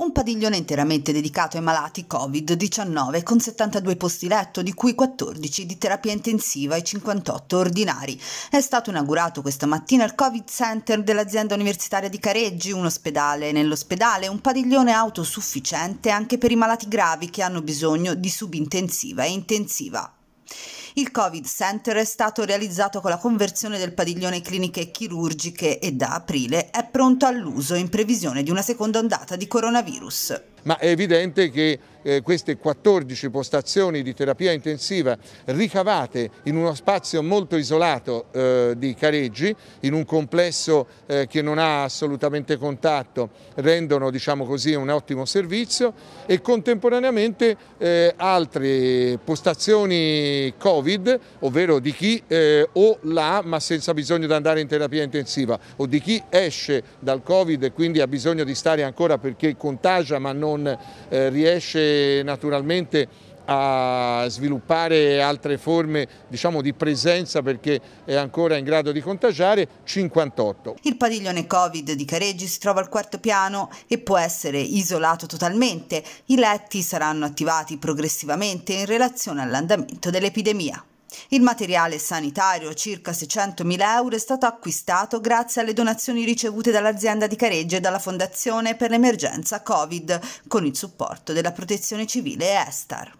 un padiglione interamente dedicato ai malati Covid-19 con 72 posti letto, di cui 14 di terapia intensiva e 58 ordinari. È stato inaugurato questa mattina il Covid Center dell'azienda universitaria di Careggi, un ospedale nell'ospedale, un padiglione autosufficiente anche per i malati gravi che hanno bisogno di subintensiva e intensiva. Il Covid Center è stato realizzato con la conversione del padiglione cliniche chirurgiche e da aprile è pronto all'uso in previsione di una seconda ondata di coronavirus. Ma è evidente che eh, queste 14 postazioni di terapia intensiva ricavate in uno spazio molto isolato eh, di Careggi, in un complesso eh, che non ha assolutamente contatto, rendono diciamo così, un ottimo servizio e contemporaneamente eh, altre postazioni Covid, ovvero di chi eh, o l'ha ma senza bisogno di andare in terapia intensiva o di chi esce dal Covid e quindi ha bisogno di stare ancora perché contagia ma non eh, riesce naturalmente a sviluppare altre forme diciamo, di presenza perché è ancora in grado di contagiare, 58. Il padiglione Covid di Careggi si trova al quarto piano e può essere isolato totalmente. I letti saranno attivati progressivamente in relazione all'andamento dell'epidemia. Il materiale sanitario, circa 600.000 euro, è stato acquistato grazie alle donazioni ricevute dall'azienda di Careggio e dalla Fondazione per l'emergenza Covid, con il supporto della Protezione Civile e Estar.